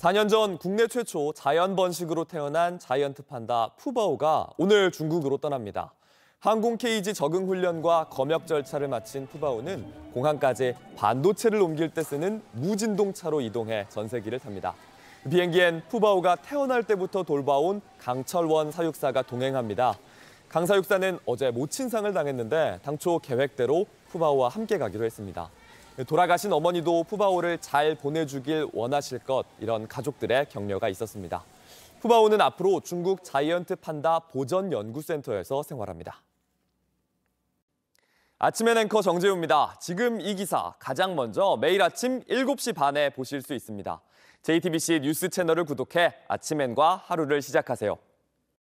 4년 전 국내 최초 자연 번식으로 태어난 자이언트 판다 푸바오가 오늘 중국으로 떠납니다. 항공 케이지 적응 훈련과 검역 절차를 마친 푸바오는 공항까지 반도체를 옮길 때 쓰는 무진동차로 이동해 전세기를 탑니다. 비행기엔 푸바오가 태어날 때부터 돌봐온 강철원 사육사가 동행합니다. 강 사육사는 어제 모친상을 당했는데 당초 계획대로 푸바오와 함께 가기로 했습니다. 돌아가신 어머니도 푸바오를 잘 보내주길 원하실 것 이런 가족들의 격려가 있었습니다. 푸바오는 앞으로 중국 자이언트 판다 보전 연구센터에서 생활합니다. 아침의 앵커 정재우입니다. 지금 이 기사 가장 먼저 매일 아침 7시 반에 보실 수 있습니다. JTBC 뉴스 채널을 구독해 아침엔과 하루를 시작하세요.